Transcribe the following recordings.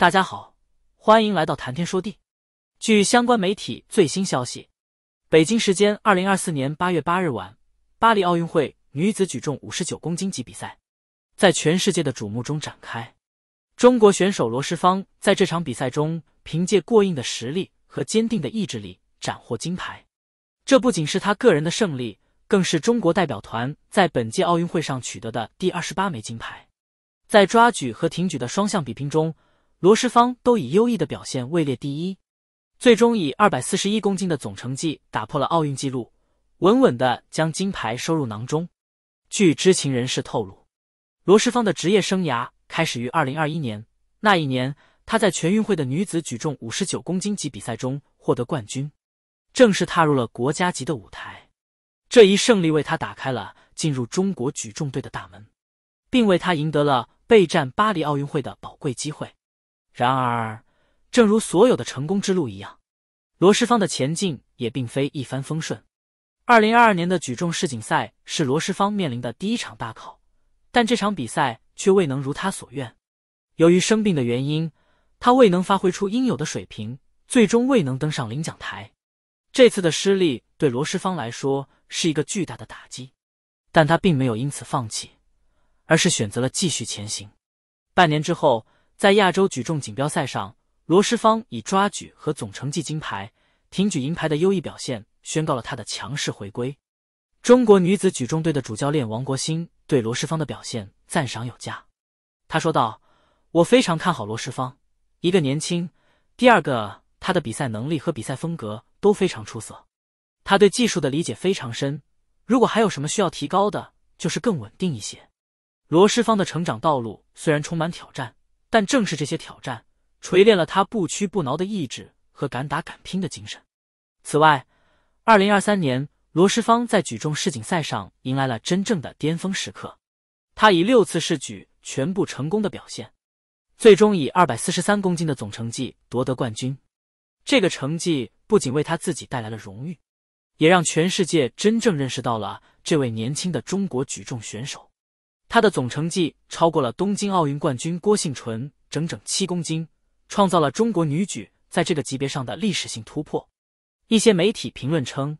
大家好，欢迎来到谈天说地。据相关媒体最新消息，北京时间二零二四年八月八日晚，巴黎奥运会女子举重五十九公斤级比赛在全世界的瞩目中展开。中国选手罗诗芳在这场比赛中凭借过硬的实力和坚定的意志力斩获金牌。这不仅是她个人的胜利，更是中国代表团在本届奥运会上取得的第二十八枚金牌。在抓举和挺举的双向比拼中。罗诗芳都以优异的表现位列第一，最终以二百四十一公斤的总成绩打破了奥运纪录，稳稳的将金牌收入囊中。据知情人士透露，罗诗芳的职业生涯开始于二零二一年，那一年她在全运会的女子举重五十九公斤级比赛中获得冠军，正式踏入了国家级的舞台。这一胜利为她打开了进入中国举重队的大门，并为她赢得了备战巴黎奥运会的宝贵机会。然而，正如所有的成功之路一样，罗诗芳的前进也并非一帆风顺。二零二二年的举重世锦赛是罗诗芳面临的第一场大考，但这场比赛却未能如他所愿。由于生病的原因，他未能发挥出应有的水平，最终未能登上领奖台。这次的失利对罗诗芳来说是一个巨大的打击，但他并没有因此放弃，而是选择了继续前行。半年之后。在亚洲举重锦标赛上，罗诗芳以抓举和总成绩金牌、挺举银牌的优异表现，宣告了她的强势回归。中国女子举重队的主教练王国兴对罗诗芳的表现赞赏有加，他说道：“我非常看好罗诗芳，一个年轻，第二个她的比赛能力和比赛风格都非常出色，他对技术的理解非常深。如果还有什么需要提高的，就是更稳定一些。”罗诗芳的成长道路虽然充满挑战。但正是这些挑战锤炼了他不屈不挠的意志和敢打敢拼的精神。此外，二零二三年，罗诗芳在举重世锦赛上迎来了真正的巅峰时刻。他以六次试举全部成功的表现，最终以二百四十三公斤的总成绩夺得冠军。这个成绩不仅为他自己带来了荣誉，也让全世界真正认识到了这位年轻的中国举重选手。她的总成绩超过了东京奥运冠军郭幸纯整整七公斤，创造了中国女举在这个级别上的历史性突破。一些媒体评论称，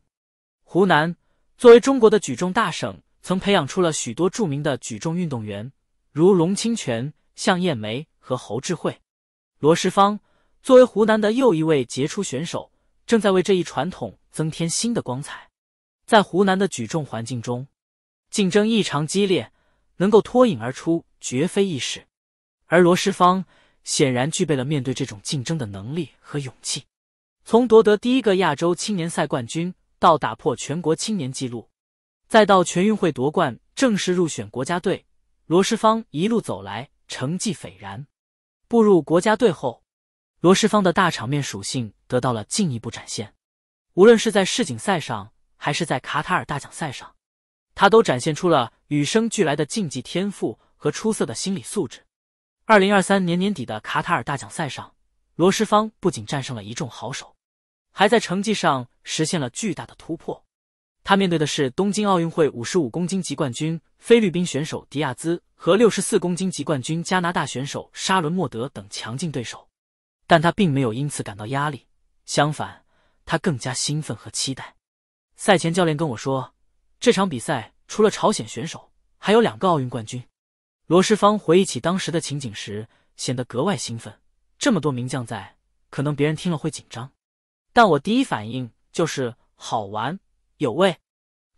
湖南作为中国的举重大省，曾培养出了许多著名的举重运动员，如龙清泉、向艳梅和侯志慧、罗诗芳。作为湖南的又一位杰出选手，正在为这一传统增添新的光彩。在湖南的举重环境中，竞争异常激烈。能够脱颖而出绝非易事，而罗诗芳显然具备了面对这种竞争的能力和勇气。从夺得第一个亚洲青年赛冠军，到打破全国青年纪录，再到全运会夺冠，正式入选国家队，罗诗芳一路走来成绩斐然。步入国家队后，罗诗芳的大场面属性得到了进一步展现，无论是在世锦赛上，还是在卡塔尔大奖赛上。他都展现出了与生俱来的竞技天赋和出色的心理素质。二零二三年年底的卡塔尔大奖赛上，罗诗芳不仅战胜了一众好手，还在成绩上实现了巨大的突破。他面对的是东京奥运会五十五公斤级冠军菲律宾选手迪亚兹和六十四公斤级冠军加拿大选手沙伦莫德等强劲对手，但他并没有因此感到压力，相反，他更加兴奋和期待。赛前，教练跟我说。这场比赛除了朝鲜选手，还有两个奥运冠军。罗诗芳回忆起当时的情景时，显得格外兴奋。这么多名将在，可能别人听了会紧张，但我第一反应就是好玩有味。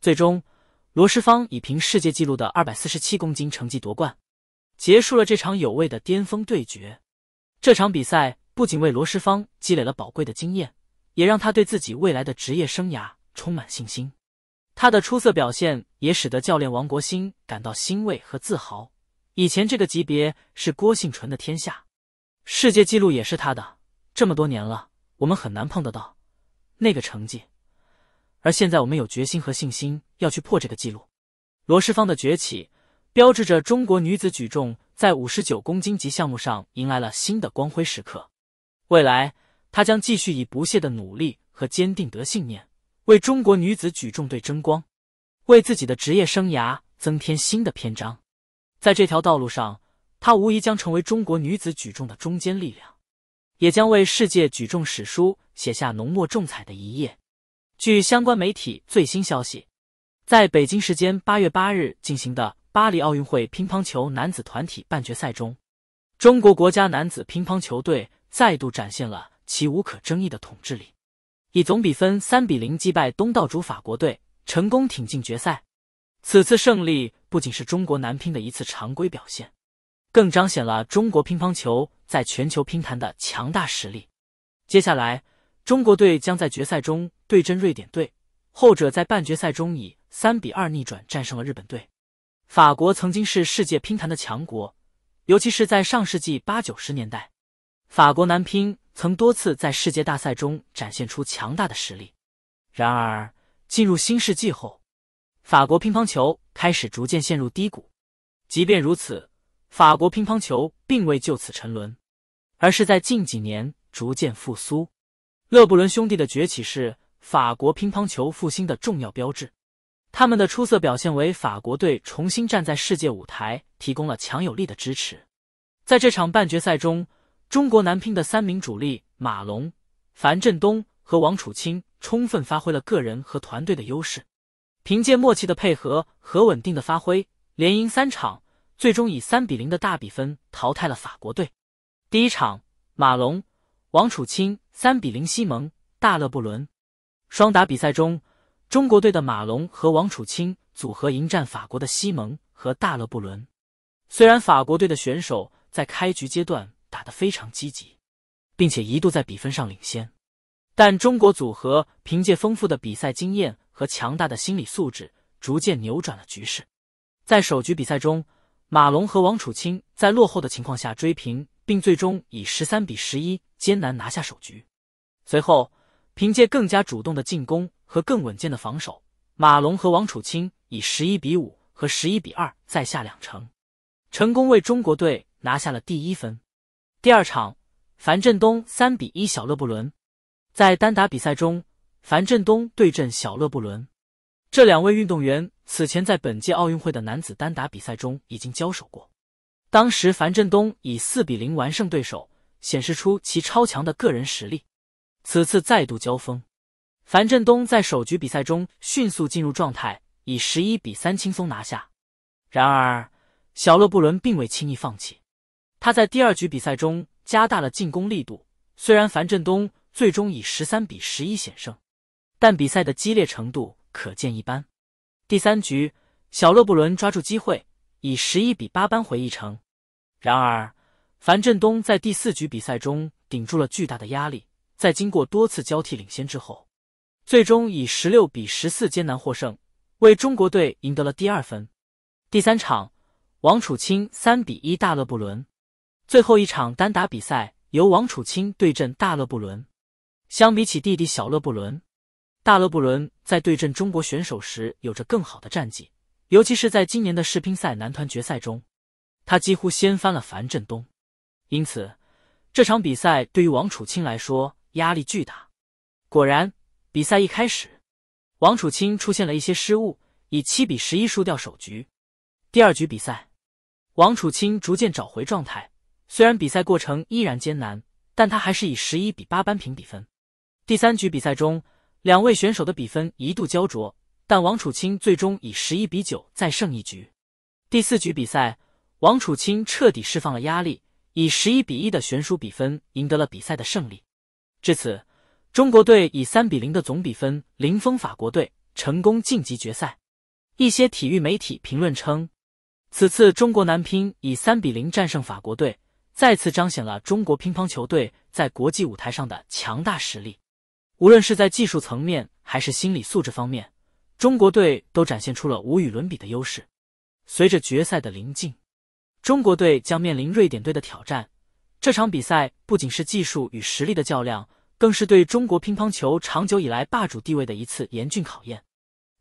最终，罗诗芳以凭世界纪录的二百四十七公斤成绩夺冠，结束了这场有味的巅峰对决。这场比赛不仅为罗诗芳积累了宝贵的经验，也让他对自己未来的职业生涯充满信心。他的出色表现也使得教练王国兴感到欣慰和自豪。以前这个级别是郭幸纯的天下，世界纪录也是他的。这么多年了，我们很难碰得到那个成绩。而现在，我们有决心和信心要去破这个纪录。罗诗芳的崛起，标志着中国女子举重在五十九公斤级项目上迎来了新的光辉时刻。未来，她将继续以不懈的努力和坚定的信念。为中国女子举重队争光，为自己的职业生涯增添新的篇章。在这条道路上，她无疑将成为中国女子举重的中坚力量，也将为世界举重史书写下浓墨重彩的一页。据相关媒体最新消息，在北京时间八月八日进行的巴黎奥运会乒乓球男子团体半决赛中，中国国家男子乒乓球队再度展现了其无可争议的统治力。以总比分三比零击败东道主法国队，成功挺进决赛。此次胜利不仅是中国男乒的一次常规表现，更彰显了中国乒乓球在全球乒坛的强大实力。接下来，中国队将在决赛中对阵瑞典队，后者在半决赛中以三比二逆转战胜了日本队。法国曾经是世界乒坛的强国，尤其是在上世纪八九十年代，法国男乒。曾多次在世界大赛中展现出强大的实力。然而，进入新世纪后，法国乒乓球开始逐渐陷入低谷。即便如此，法国乒乓球并未就此沉沦，而是在近几年逐渐复苏。勒布伦兄弟的崛起是法国乒乓球复兴的重要标志。他们的出色表现为法国队重新站在世界舞台提供了强有力的支持。在这场半决赛中，中国男乒的三名主力马龙、樊振东和王楚钦充分发挥了个人和团队的优势，凭借默契的配合和稳定的发挥，连赢三场，最终以三比零的大比分淘汰了法国队。第一场，马龙、王楚钦三比零西蒙、大勒布伦。双打比赛中，中国队的马龙和王楚钦组合迎战法国的西蒙和大勒布伦。虽然法国队的选手在开局阶段，打得非常积极，并且一度在比分上领先，但中国组合凭借丰富的比赛经验和强大的心理素质，逐渐扭转了局势。在首局比赛中，马龙和王楚钦在落后的情况下追平，并最终以十三比十一艰难拿下首局。随后，凭借更加主动的进攻和更稳健的防守，马龙和王楚钦以十一比五和十一比二再下两城，成功为中国队拿下了第一分。第二场，樊振东三比一小勒布伦。在单打比赛中，樊振东对阵小勒布伦。这两位运动员此前在本届奥运会的男子单打比赛中已经交手过，当时樊振东以四比零完胜对手，显示出其超强的个人实力。此次再度交锋，樊振东在首局比赛中迅速进入状态，以十一比三轻松拿下。然而，小勒布伦并未轻易放弃。他在第二局比赛中加大了进攻力度，虽然樊振东最终以十三比十一险胜，但比赛的激烈程度可见一斑。第三局，小勒布伦抓住机会以十一比八扳回一城。然而，樊振东在第四局比赛中顶住了巨大的压力，在经过多次交替领先之后，最终以十六比十四艰难获胜，为中国队赢得了第二分。第三场，王楚钦三比一大勒布伦。最后一场单打比赛由王楚钦对阵大勒布伦。相比起弟弟小勒布伦，大勒布伦在对阵中国选手时有着更好的战绩，尤其是在今年的世乒赛男团决赛中，他几乎掀翻了樊振东。因此，这场比赛对于王楚钦来说压力巨大。果然，比赛一开始，王楚钦出现了一些失误，以七比十一输掉首局。第二局比赛，王楚钦逐渐找回状态。虽然比赛过程依然艰难，但他还是以十一比八扳平比分。第三局比赛中，两位选手的比分一度胶着，但王楚钦最终以十一比九再胜一局。第四局比赛，王楚钦彻底释放了压力，以十一比一的悬殊比分赢得了比赛的胜利。至此，中国队以三比零的总比分零封法国队，成功晋级决赛。一些体育媒体评论称，此次中国男乒以三比零战胜法国队。再次彰显了中国乒乓球队在国际舞台上的强大实力。无论是在技术层面还是心理素质方面，中国队都展现出了无与伦比的优势。随着决赛的临近，中国队将面临瑞典队的挑战。这场比赛不仅是技术与实力的较量，更是对中国乒乓球长久以来霸主地位的一次严峻考验。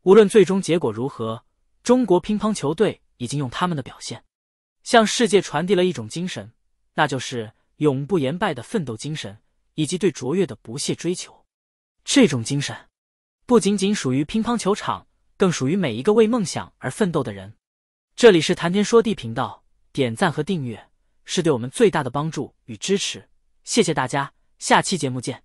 无论最终结果如何，中国乒乓球队已经用他们的表现向世界传递了一种精神。那就是永不言败的奋斗精神，以及对卓越的不懈追求。这种精神不仅仅属于乒乓球场，更属于每一个为梦想而奋斗的人。这里是谈天说地频道，点赞和订阅是对我们最大的帮助与支持，谢谢大家，下期节目见。